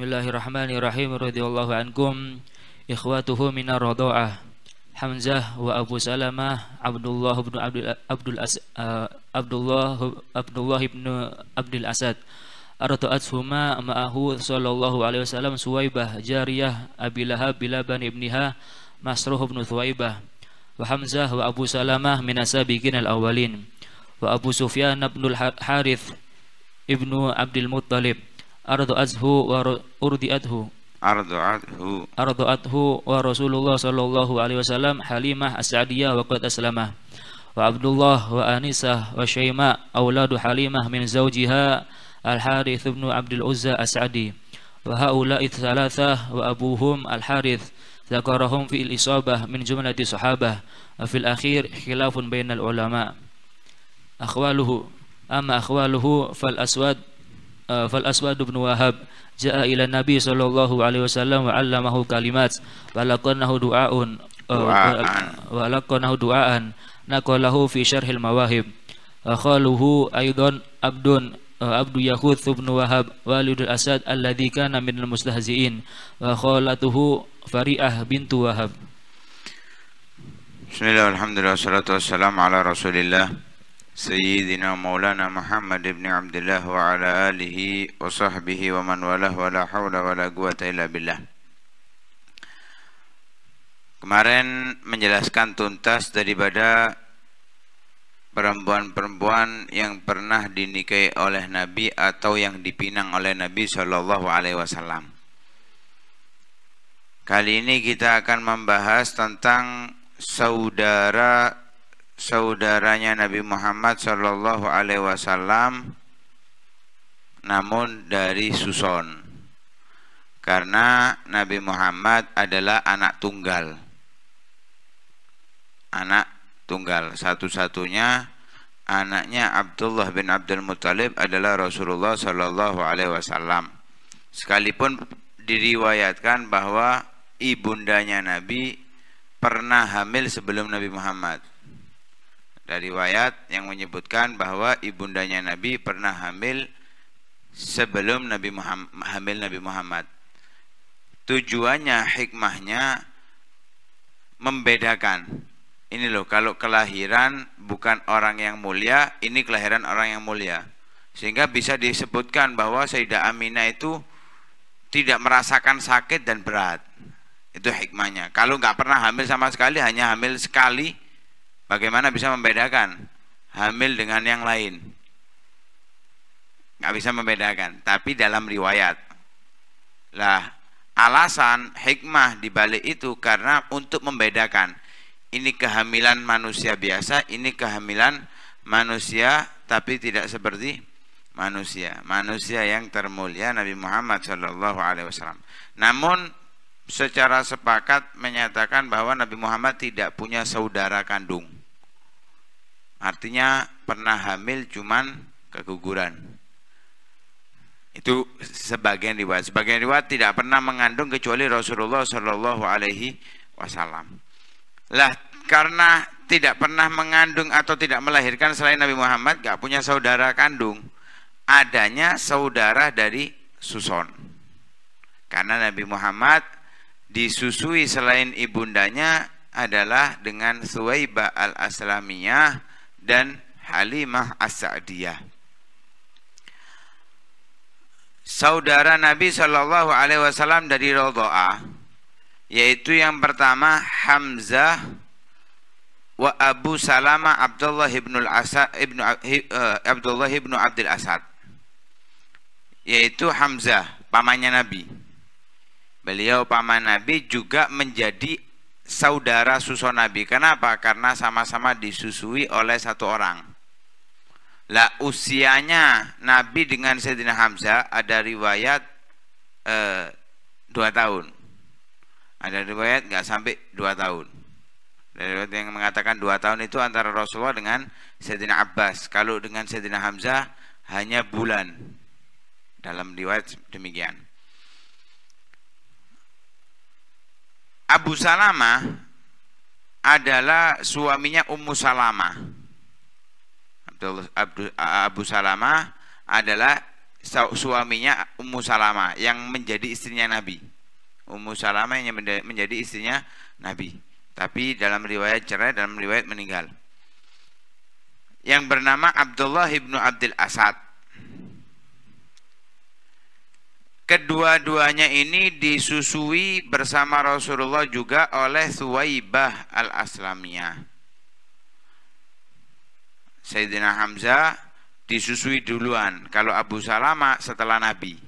Bismillahirrahmanirrahim radhiyallahu ankum ikhwatuhu minar radha'ah Hamzah wa Abu Salamah Abdullah bin Abdul Abdul As, uh, Abdullah Abdullah bin Abdul Asad Arta'at huma ma'ahu sallallahu alaihi wasallam Suwaibah jariyah Lahab bila bani ibniha Masruh bin Suwaibah wa Hamzah wa Abu Salamah min asabiqin al-awwalin wa Abu Sufyan bin al-Harith ibnu Abdul Muttalib أرض أزه وأرض أدهو أرض أدهو أرض أده ورسول الله صلى الله عليه وسلم حليمة السعدية وقد أسلم وعبد الله وأنيسة وشيماء أولاد حليمة من زوجها الحارث بن عبد العزى السعدي وهؤلاء الثلاثة وأبوهم الحارث ذكرهم في الإصابة من جملة صحابة وفي الأخير خلاف بين العلماء أخواله أما أخواله فالأسود آه، فالأسود بن وهب جاء إلى النبي صلى الله عليه وسلم وعلمه كلمات ولقنه آه، دعاء ولقنه دعاء نقله في شرح المواهب خاله أيضا عبد آه، عبد يخوث بن وهب والد الأسد الذي كان من المستهزئين وخالته فريئة بنت وهب بسم الله والحمد لله والصلاة والسلام على رسول الله سيدنا مولانا محمد بن عبد الله وعلى آله وصحبه ومن والاه ولا حول ولا قوة إلا بالله Kemarin menjelaskan tuntas daripada perempuan-perempuan yang pernah dinikahi oleh Nabi atau yang dipinang oleh Nabi Shallallahu Alaihi Wasallam. Kali ini kita akan membahas tentang saudara saudaranya Nabi Muhammad Shallallahu Alaihi Wasallam namun dari Suson karena Nabi Muhammad adalah anak tunggal anak tunggal satu-satunya anaknya Abdullah bin Abdul Muthalib adalah Rasulullah Shallallahu Alaihi Wasallam sekalipun diriwayatkan bahwa ibundanya Nabi pernah hamil sebelum Nabi Muhammad dari riwayat yang menyebutkan bahwa ibundanya Nabi pernah hamil sebelum Nabi Muhammad, hamil Nabi Muhammad. Tujuannya hikmahnya membedakan. Ini loh kalau kelahiran bukan orang yang mulia, ini kelahiran orang yang mulia. Sehingga bisa disebutkan bahwa Sayyidah Aminah itu tidak merasakan sakit dan berat. Itu hikmahnya. Kalau nggak pernah hamil sama sekali, hanya hamil sekali Bagaimana bisa membedakan hamil dengan yang lain? Gak bisa membedakan, tapi dalam riwayat. Lah, alasan hikmah dibalik itu karena untuk membedakan ini kehamilan manusia biasa, ini kehamilan manusia tapi tidak seperti manusia, manusia yang termulia Nabi Muhammad Shallallahu Alaihi Wasallam. Namun secara sepakat menyatakan bahwa Nabi Muhammad tidak punya saudara kandung. Artinya pernah hamil cuman keguguran. Itu sebagian riwayat. Sebagian riwayat tidak pernah mengandung kecuali Rasulullah Shallallahu Alaihi Wasallam. Lah karena tidak pernah mengandung atau tidak melahirkan selain Nabi Muhammad, gak punya saudara kandung. Adanya saudara dari suson. Karena Nabi Muhammad disusui selain ibundanya adalah dengan Suwaibah al-Aslamiyah dan Halimah As-Sa'diyah. Saudara Nabi Shallallahu Alaihi Wasallam dari Rodoa, yaitu yang pertama Hamzah wa Abu Salama Abdullah ibnu Asad ibnu uh, Abdullah ibnu Abdul Asad, yaitu Hamzah pamannya Nabi. Beliau paman Nabi juga menjadi saudara susu Nabi. Kenapa? Karena sama-sama disusui oleh satu orang. Lah usianya Nabi dengan Sayyidina Hamzah ada riwayat eh, dua tahun. Ada riwayat nggak sampai dua tahun. Ada riwayat yang mengatakan dua tahun itu antara Rasulullah dengan Sayyidina Abbas. Kalau dengan Sayyidina Hamzah hanya bulan. Dalam riwayat demikian. Abu Salama adalah suaminya Ummu Salama. Abu Salama adalah suaminya Ummu Salama yang menjadi istrinya Nabi. Ummu Salama yang menjadi istrinya Nabi. Tapi dalam riwayat cerai, dalam riwayat meninggal. Yang bernama Abdullah ibnu Abdul Asad Kedua-duanya ini disusui bersama Rasulullah juga oleh Suwaibah al-Aslamiyah. Sayyidina Hamzah disusui duluan. Kalau Abu Salama setelah Nabi.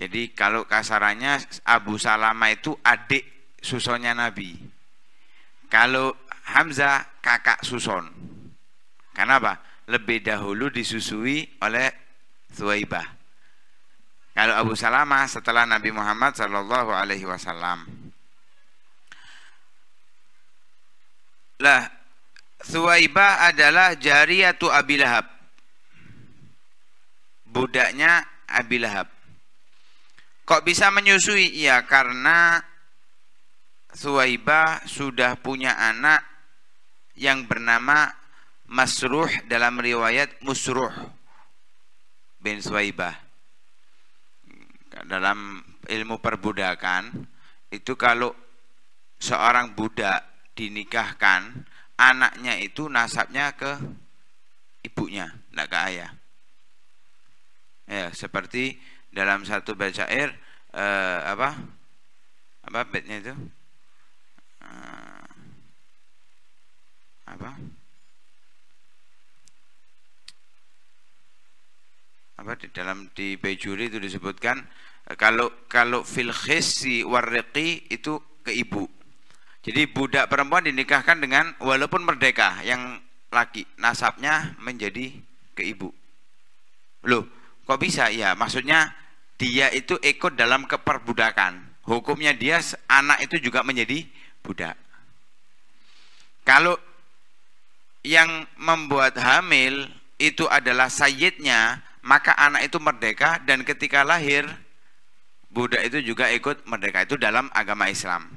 Jadi kalau kasarannya Abu Salama itu adik susonya Nabi. Kalau Hamzah kakak suson. Kenapa? Lebih dahulu disusui oleh Suwaibah. Kalau Abu Salamah setelah Nabi Muhammad Shallallahu Alaihi Wasallam. Lah, Suwaibah adalah jariatu Abi Lahab. Budaknya Abi Lahab. Kok bisa menyusui? Ya karena Suwaibah sudah punya anak yang bernama Masruh dalam riwayat Musruh bin Suwaibah dalam ilmu perbudakan itu kalau seorang budak dinikahkan anaknya itu nasabnya ke ibunya tidak ke ayah ya seperti dalam satu bait syair eh, apa apa baitnya itu eh, apa apa di dalam di Bejuri itu disebutkan kalau kalau fil itu ke ibu. Jadi budak perempuan dinikahkan dengan walaupun merdeka yang laki nasabnya menjadi ke ibu. Loh, kok bisa? Ya, maksudnya dia itu ikut dalam keperbudakan. Hukumnya dia anak itu juga menjadi budak. Kalau yang membuat hamil itu adalah sayyidnya, maka anak itu merdeka dan ketika lahir Buddha itu juga ikut merdeka itu dalam agama Islam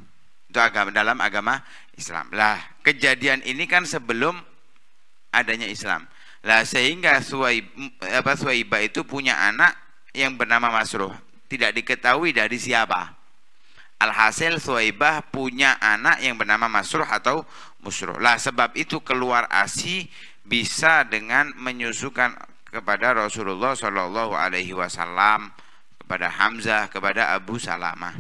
itu agama dalam agama Islam lah kejadian ini kan sebelum adanya Islam lah sehingga Suwaib, apa, Suwaibah itu punya anak yang bernama Masruh tidak diketahui dari siapa alhasil Suwaibah punya anak yang bernama Masruh atau Musruh lah sebab itu keluar asi bisa dengan menyusukan kepada Rasulullah Shallallahu Alaihi Wasallam kepada Hamzah kepada Abu Salamah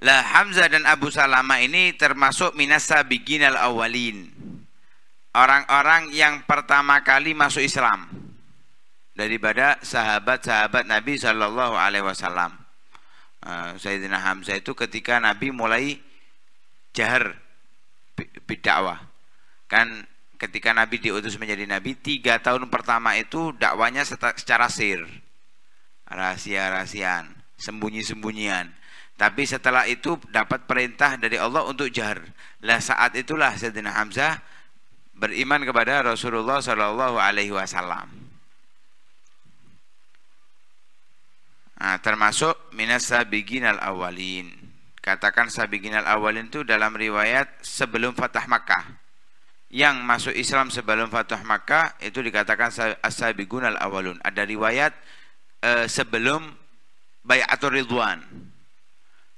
lah Hamzah dan Abu Salamah ini termasuk minasa al awalin orang-orang yang pertama kali masuk Islam daripada sahabat-sahabat Nabi Shallallahu Alaihi Wasallam eh, Sayyidina Hamzah itu ketika Nabi mulai jahar bidakwah kan ketika Nabi diutus menjadi Nabi tiga tahun pertama itu dakwanya secara sir rahasia-rahasiaan, sembunyi-sembunyian. Tapi setelah itu dapat perintah dari Allah untuk jahar. Lah saat itulah Sayyidina Hamzah beriman kepada Rasulullah Shallallahu Alaihi Wasallam. Nah, termasuk minas sabigin al awalin. Katakan sabigin al awalin itu dalam riwayat sebelum Fatah Makkah. Yang masuk Islam sebelum Fatah Makkah itu dikatakan as-sabiqun al awalun. Ada riwayat Eh, sebelum Bayatul Ridwan.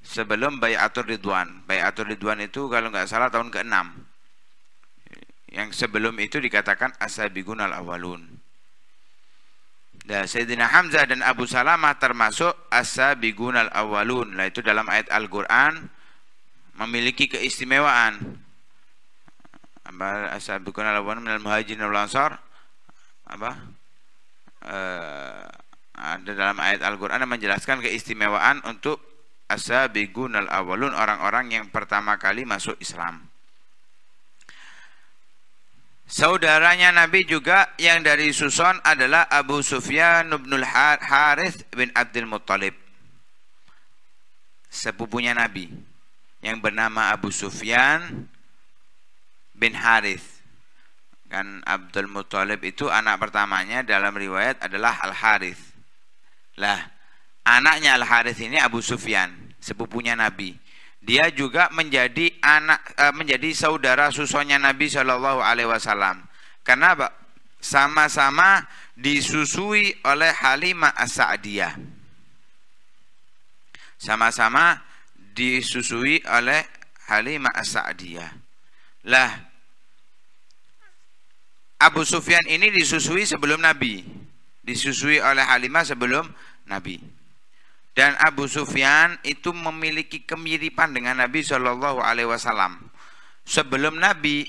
Sebelum Bayatul Ridwan. Bayatul Ridwan itu kalau nggak salah tahun ke-6. Yang sebelum itu dikatakan Asabiqun al awalun Dan Sayyidina Hamzah dan Abu Salamah termasuk Asabiqun al awalun Nah, itu dalam ayat Al-Qur'an memiliki keistimewaan. Apa Asabiqun al-awwalun minal muhajirin ansar? Apa? Eh, ada ah, dalam ayat Al-Quran menjelaskan keistimewaan untuk asabigunal awalun orang-orang yang pertama kali masuk Islam saudaranya Nabi juga yang dari Suson adalah Abu Sufyan bin Harith bin Abdul Muttalib sepupunya Nabi yang bernama Abu Sufyan bin Harith kan Abdul Muttalib itu anak pertamanya dalam riwayat adalah Al Harith lah, anaknya Al-Harith ini Abu Sufyan, sepupunya Nabi. Dia juga menjadi anak eh, menjadi saudara susunya Nabi Shallallahu alaihi wasallam. Karena sama-sama disusui oleh Halimah As-Sa'diyah. Sama-sama disusui oleh Halimah As-Sa'diyah. Lah Abu Sufyan ini disusui sebelum Nabi disusui oleh Halimah sebelum Nabi. Dan Abu Sufyan itu memiliki kemiripan dengan Nabi Shallallahu Alaihi Wasallam. Sebelum Nabi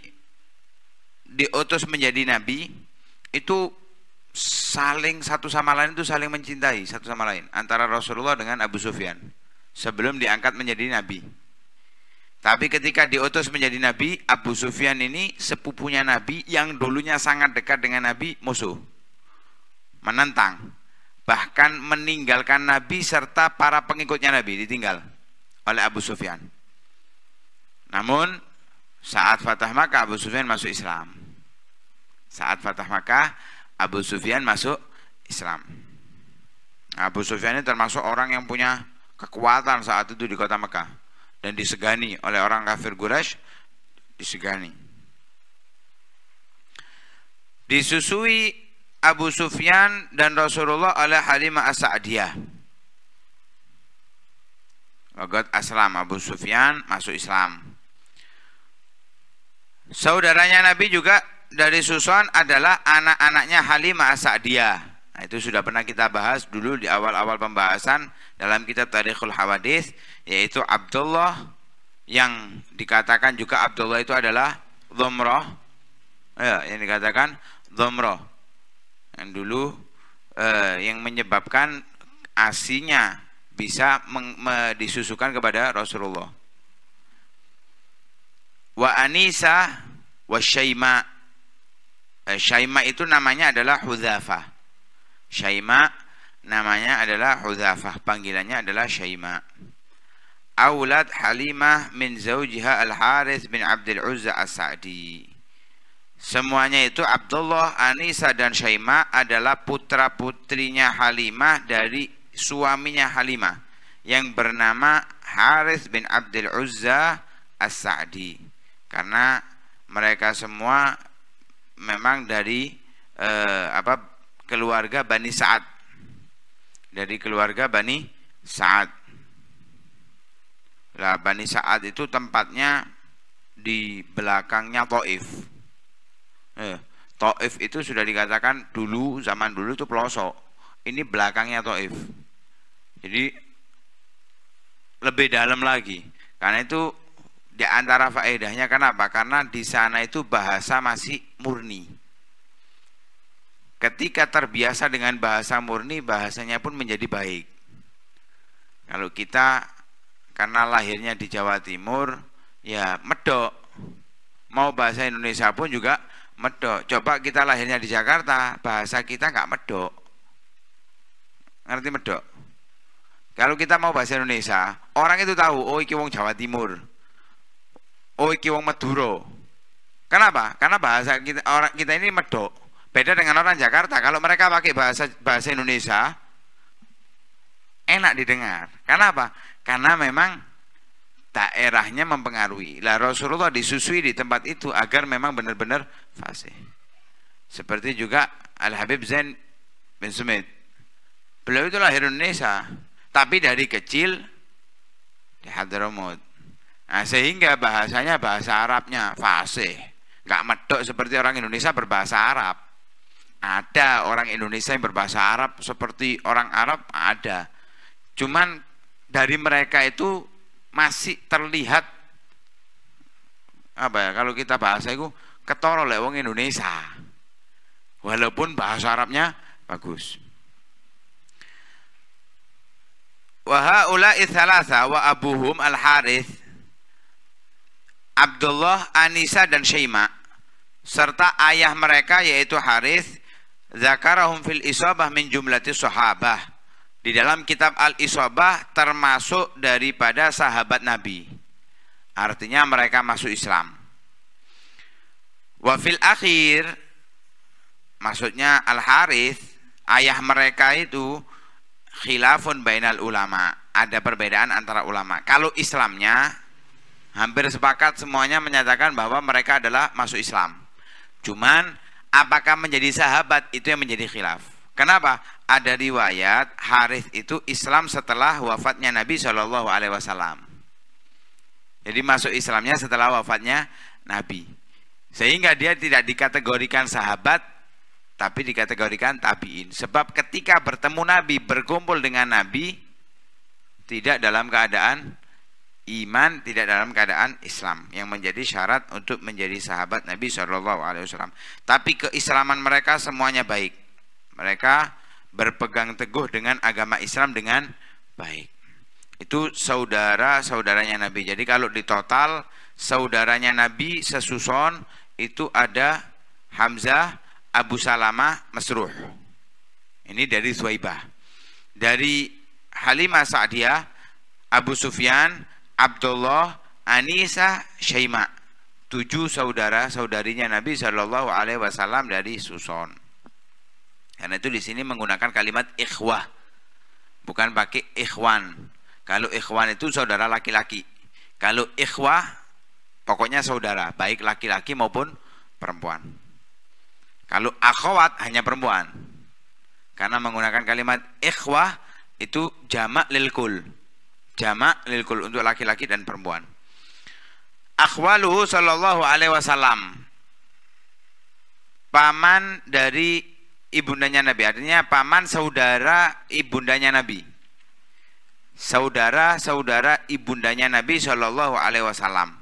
diutus menjadi Nabi, itu saling satu sama lain itu saling mencintai satu sama lain antara Rasulullah dengan Abu Sufyan sebelum diangkat menjadi Nabi. Tapi ketika diutus menjadi Nabi, Abu Sufyan ini sepupunya Nabi yang dulunya sangat dekat dengan Nabi musuh menentang bahkan meninggalkan Nabi serta para pengikutnya Nabi ditinggal oleh Abu Sufyan. Namun saat Fatah Makkah Abu Sufyan masuk Islam. Saat Fatah Makkah Abu Sufyan masuk Islam. Abu Sufyan ini termasuk orang yang punya kekuatan saat itu di kota Makkah dan disegani oleh orang kafir Quraisy disegani. Disusui Abu Sufyan dan Rasulullah oleh Halimah As-Sa'diyah. Wagat Aslam Abu Sufyan masuk Islam. Saudaranya Nabi juga dari Susan adalah anak-anaknya Halimah As-Sa'diyah. Nah, itu sudah pernah kita bahas dulu di awal-awal pembahasan dalam kitab Tarikhul Hawadis yaitu Abdullah yang dikatakan juga Abdullah itu adalah Zomroh. ya, yang dikatakan Zomroh yang dulu eh, yang menyebabkan asinya bisa meng, me, disusukan kepada Rasulullah. Wa Anisa wa Syaima. Eh, Syaima itu namanya adalah Hudzafa Syaima namanya adalah Hudzafa panggilannya adalah Syaima. Aulad Halimah min zaujiha Al-Harith bin Abdul Uzza As-Sa'di. Semuanya itu Abdullah, Anisa dan Syaima adalah putra-putrinya Halimah dari suaminya Halimah yang bernama Haris bin Abdul Uzza As-Sa'di. Karena mereka semua memang dari eh, apa keluarga Bani Sa'ad. Dari keluarga Bani Sa'ad. Lah Bani Sa'ad itu tempatnya di belakangnya Taif eh, Taif itu sudah dikatakan dulu zaman dulu itu pelosok ini belakangnya Taif jadi lebih dalam lagi karena itu di antara faedahnya kenapa? Karena di sana itu bahasa masih murni. Ketika terbiasa dengan bahasa murni, bahasanya pun menjadi baik. Kalau kita karena lahirnya di Jawa Timur, ya medok. Mau bahasa Indonesia pun juga medok coba kita lahirnya di Jakarta bahasa kita nggak medok ngerti medok kalau kita mau bahasa Indonesia orang itu tahu oh iki wong Jawa Timur oh iki wong Maduro kenapa karena bahasa kita orang kita ini medok beda dengan orang Jakarta kalau mereka pakai bahasa bahasa Indonesia enak didengar Kenapa? karena memang daerahnya mempengaruhi. Lah Rasulullah disusui di tempat itu agar memang benar-benar fasih. Seperti juga Al Habib Zain bin Sumit. Beliau itu lahir Indonesia, tapi dari kecil di Hadramaut. Nah, sehingga bahasanya bahasa Arabnya fasih. Nggak medok seperti orang Indonesia berbahasa Arab. Ada orang Indonesia yang berbahasa Arab seperti orang Arab ada. Cuman dari mereka itu masih terlihat apa ya kalau kita bahasa itu ketor oleh wong Indonesia walaupun bahasa Arabnya bagus wa haula'i thalatha wa abuhum al harith Abdullah, Anisa dan Syaima serta ayah mereka yaitu Harith zakarahum fil isabah min jumlatis sahabah di dalam kitab Al-Isabah termasuk daripada sahabat Nabi. Artinya mereka masuk Islam. Wafil akhir, maksudnya Al-Harith, ayah mereka itu khilafun bainal ulama. Ada perbedaan antara ulama. Kalau Islamnya, hampir sepakat semuanya menyatakan bahwa mereka adalah masuk Islam. Cuman, apakah menjadi sahabat itu yang menjadi khilaf. Kenapa? ada riwayat Harith itu Islam setelah wafatnya Nabi Shallallahu Alaihi Wasallam. Jadi masuk Islamnya setelah wafatnya Nabi. Sehingga dia tidak dikategorikan sahabat, tapi dikategorikan tabiin. Sebab ketika bertemu Nabi, berkumpul dengan Nabi, tidak dalam keadaan iman, tidak dalam keadaan Islam. Yang menjadi syarat untuk menjadi sahabat Nabi Shallallahu Alaihi Wasallam. Tapi keislaman mereka semuanya baik. Mereka berpegang teguh dengan agama Islam dengan baik. Itu saudara-saudaranya Nabi. Jadi kalau di total saudaranya Nabi sesuson itu ada Hamzah, Abu Salama Mesruh. Ini dari Suwaibah. Dari Halimah Sa'diyah, Abu Sufyan, Abdullah, Anisa, Syaima. Tujuh saudara saudarinya Nabi Shallallahu Alaihi Wasallam dari Suson. Karena itu di sini menggunakan kalimat ikhwah, bukan pakai ikhwan. Kalau ikhwan itu saudara laki-laki. Kalau ikhwah, pokoknya saudara, baik laki-laki maupun perempuan. Kalau akhwat hanya perempuan. Karena menggunakan kalimat ikhwah itu jamak lilkul. Jamak lilkul untuk laki-laki dan perempuan. Akhwaluhu sallallahu alaihi wasallam. Paman dari ibundanya Nabi. Artinya paman saudara ibundanya Nabi. Saudara-saudara ibundanya Nabi Shallallahu alaihi wasallam.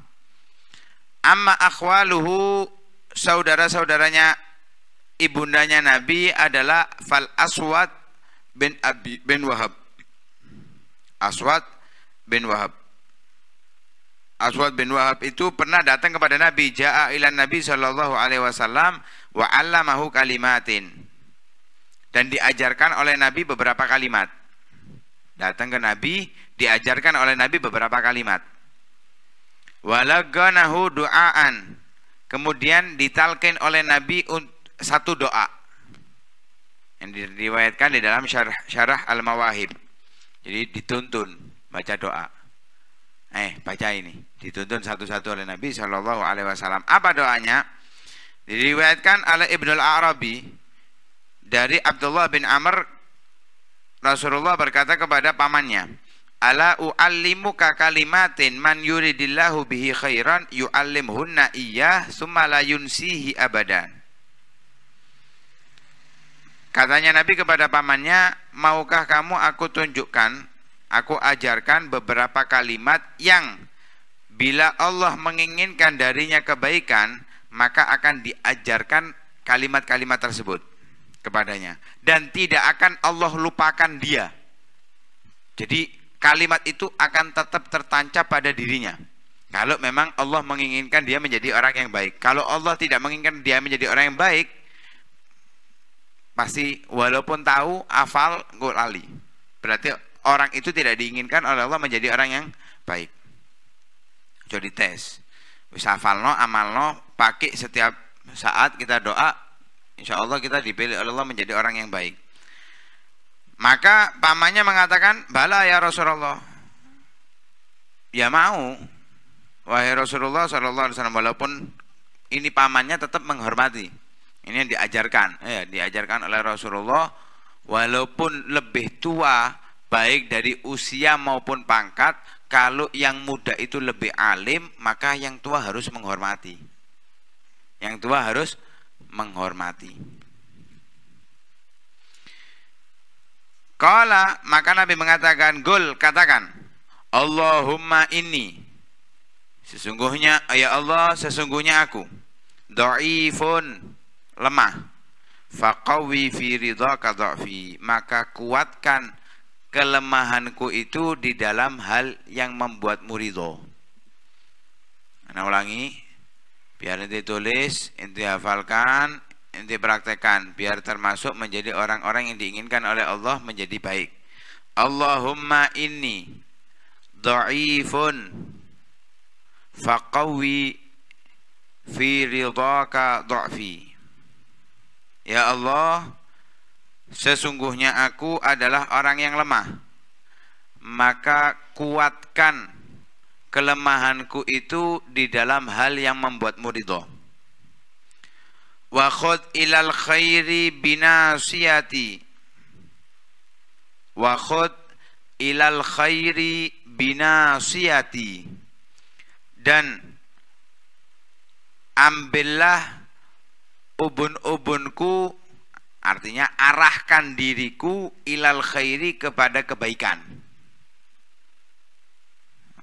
Amma akhwaluhu saudara-saudaranya ibundanya Nabi adalah Fal Aswad bin Abi bin Wahab. Aswad bin Wahab. Aswad bin Wahab itu pernah datang kepada Nabi, ja'a ilan Nabi sallallahu alaihi wasallam wa 'allamahu kalimatin dan diajarkan oleh Nabi beberapa kalimat. Datang ke Nabi, diajarkan oleh Nabi beberapa kalimat. Walaganahu doaan. Kemudian ditalkin oleh Nabi satu doa. Yang diriwayatkan di dalam syarah, syarah Al-Mawahib. Jadi dituntun baca doa. Eh, baca ini. Dituntun satu-satu oleh Nabi Shallallahu alaihi wasallam. Apa doanya? Diriwayatkan oleh Ibnul Arabi dari Abdullah bin Amr Rasulullah berkata kepada pamannya Ala u'allimuka kalimatin man yuridillahu bihi khairan yu'allimhunna iya summa la yunsihi abadan Katanya Nabi kepada pamannya, maukah kamu aku tunjukkan, aku ajarkan beberapa kalimat yang bila Allah menginginkan darinya kebaikan, maka akan diajarkan kalimat-kalimat tersebut kepadanya dan tidak akan Allah lupakan dia. Jadi kalimat itu akan tetap tertancap pada dirinya. Kalau memang Allah menginginkan dia menjadi orang yang baik. Kalau Allah tidak menginginkan dia menjadi orang yang baik, pasti walaupun tahu afal lali. Berarti orang itu tidak diinginkan oleh Allah menjadi orang yang baik. Jadi tes. Wis afalno amalno, pakai setiap saat kita doa Insya Allah kita dipilih oleh Allah menjadi orang yang baik. Maka pamannya mengatakan, bala ya Rasulullah. Ya mau, wahai Rasulullah Shallallahu Alaihi walaupun ini pamannya tetap menghormati. Ini yang diajarkan, ya, diajarkan oleh Rasulullah walaupun lebih tua baik dari usia maupun pangkat kalau yang muda itu lebih alim maka yang tua harus menghormati yang tua harus menghormati. Kala maka Nabi mengatakan gol katakan Allahumma ini sesungguhnya ya Allah sesungguhnya aku doifun lemah faqawi fi maka kuatkan kelemahanku itu di dalam hal yang membuat ridho. Ana ulangi, biar nanti tulis nanti hafalkan nanti praktekkan biar termasuk menjadi orang-orang yang diinginkan oleh Allah menjadi baik Allahumma ini dha'ifun faqawi fi ridhaka dha'fi Ya Allah sesungguhnya aku adalah orang yang lemah maka kuatkan kelemahanku itu di dalam hal yang membuatmu ridho. Wa khud ilal khairi binasiyati. Wa khud ilal khairi binasiyati. Dan ambillah ubun-ubunku artinya arahkan diriku ilal khairi kepada kebaikan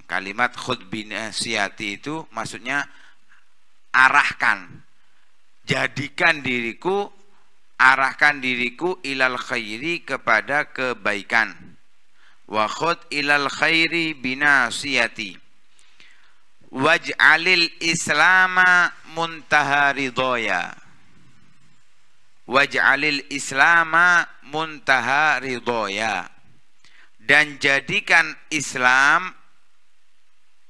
Kalimat khutbina bin itu maksudnya arahkan. Jadikan diriku, arahkan diriku ilal khairi kepada kebaikan. Wa khut ilal khairi binasiyati. Waj'alil islama muntaharidoya, Waj'alil islama muntaharidoya, Dan jadikan Islam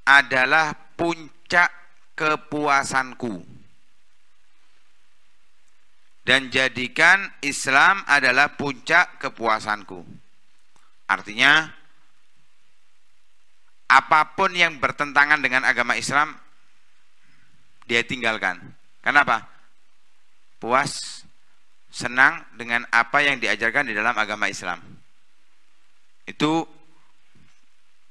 adalah puncak kepuasanku dan jadikan Islam adalah puncak kepuasanku artinya apapun yang bertentangan dengan agama Islam dia tinggalkan kenapa puas senang dengan apa yang diajarkan di dalam agama Islam itu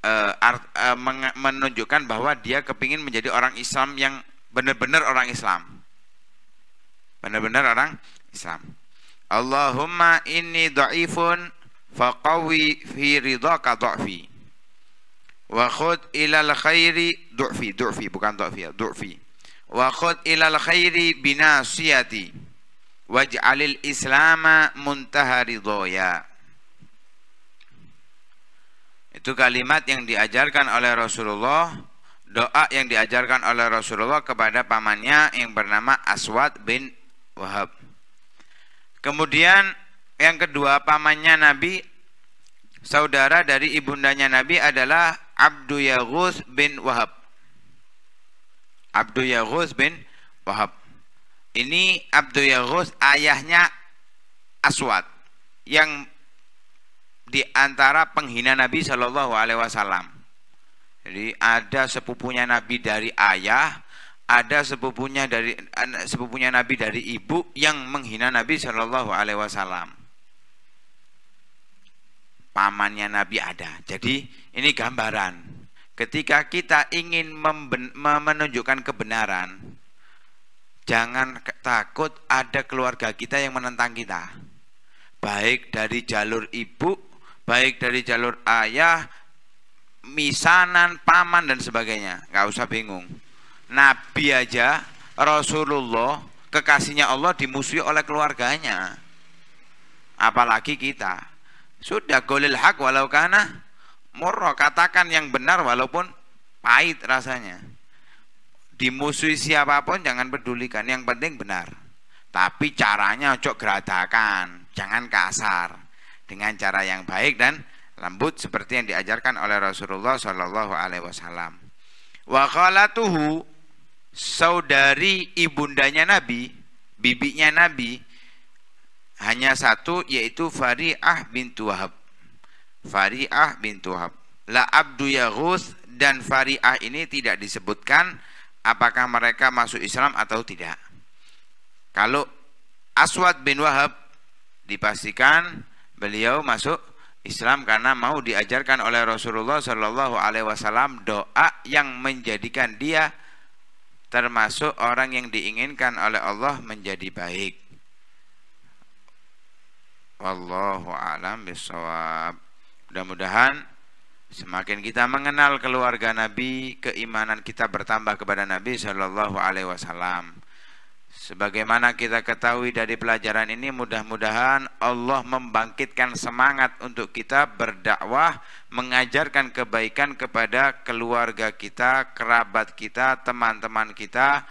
eh, art, uh, menunjukkan bahwa dia kepingin menjadi orang Islam yang benar-benar orang Islam benar-benar orang Islam Allahumma inni da'ifun faqawi fi ridhaka dha'fi wa khud ilal khairi du'fi du'fi bukan dha'fi ya du'fi wa khud ilal khairi binasiyati waj'alil islama muntaha ridhoya itu kalimat yang diajarkan oleh Rasulullah doa yang diajarkan oleh Rasulullah kepada pamannya yang bernama Aswad bin Wahab kemudian yang kedua pamannya Nabi saudara dari ibundanya Nabi adalah Abdu bin Wahab Abdu bin Wahab ini Abdu ayahnya Aswad yang di antara penghina Nabi Shallallahu Alaihi Wasallam. Jadi ada sepupunya Nabi dari ayah, ada sepupunya dari eh, sepupunya Nabi dari ibu yang menghina Nabi Shallallahu Alaihi Wasallam. Pamannya Nabi ada. Jadi ini gambaran. Ketika kita ingin menunjukkan kebenaran, jangan takut ada keluarga kita yang menentang kita. Baik dari jalur ibu baik dari jalur ayah, misanan, paman dan sebagainya. Nggak usah bingung. Nabi aja Rasulullah kekasihnya Allah dimusuhi oleh keluarganya. Apalagi kita. Sudah golil hak walau karena murro katakan yang benar walaupun pahit rasanya. Dimusuhi siapapun jangan pedulikan, yang penting benar. Tapi caranya cocok geradakan, jangan kasar dengan cara yang baik dan lembut seperti yang diajarkan oleh Rasulullah Shallallahu Alaihi Wasallam. Wakalatuhu saudari ibundanya Nabi, bibinya Nabi hanya satu yaitu Fari'ah bintu Wahab. Fari'ah bintu Wahab. La Abdu Yahus dan Fari'ah ini tidak disebutkan apakah mereka masuk Islam atau tidak. Kalau Aswad bin Wahab dipastikan beliau masuk Islam karena mau diajarkan oleh Rasulullah Shallallahu Alaihi Wasallam doa yang menjadikan dia termasuk orang yang diinginkan oleh Allah menjadi baik. Wallahu alam bishawab. Mudah-mudahan semakin kita mengenal keluarga Nabi, keimanan kita bertambah kepada Nabi Shallallahu Alaihi Wasallam. Sebagaimana kita ketahui dari pelajaran ini mudah-mudahan Allah membangkitkan semangat untuk kita berdakwah, mengajarkan kebaikan kepada keluarga kita, kerabat kita, teman-teman kita,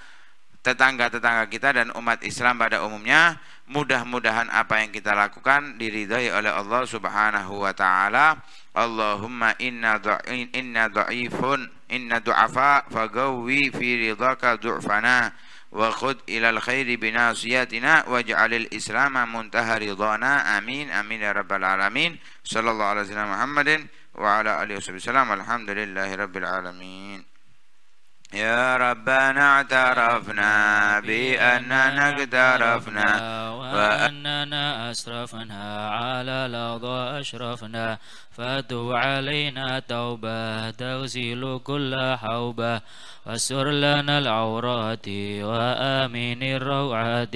tetangga-tetangga kita dan umat Islam pada umumnya. Mudah-mudahan apa yang kita lakukan diridhai oleh Allah Subhanahu wa taala. Allahumma inna inna du'ifun inna du'afa fi ridhaka du'fana. وخذ إلى الخير بناصيتنا واجعل الإسلام منتهى رضانا آمين آمين يا رب العالمين صلى الله على سيدنا محمد وعلى آله وصحبه وسلم الحمد لله رب العالمين يا ربنا اعترفنا بأننا اقترفنا وأننا أسرفنا على الأرض أشرفنا فتب علينا توبة تغسل كل حوبة واستر لنا العورات وآمن الروعات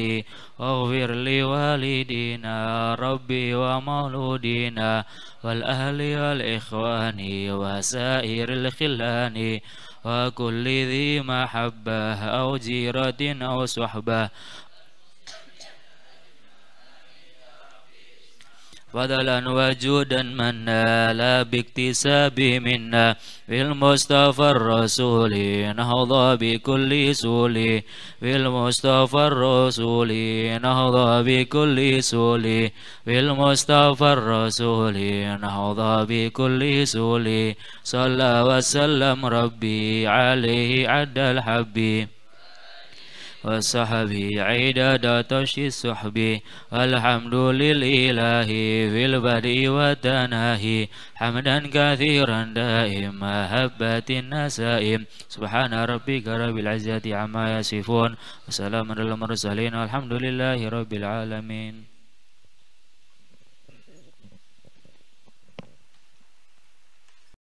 واغفر لوالدينا ربي ومولودينا والأهل والإخوان وسائر الخلان وكل ذي محبة أو جيرة أو صحبة فضلا وجودا من نال باكتساب منا المصطفى الرسول نهضى بكل سول المصطفى الرسول نهضى بكل سول المصطفى الرسول نهضى بكل سول صلى وسلم ربي عليه عد الحبي وصحبي عداد طش السحب الحمد لله في البدء والتناهي حمدا كثيرا دائم هبات النسائم سبحان ربك رب العزة عما يصفون وسلام على المرسلين والحمد لله رب العالمين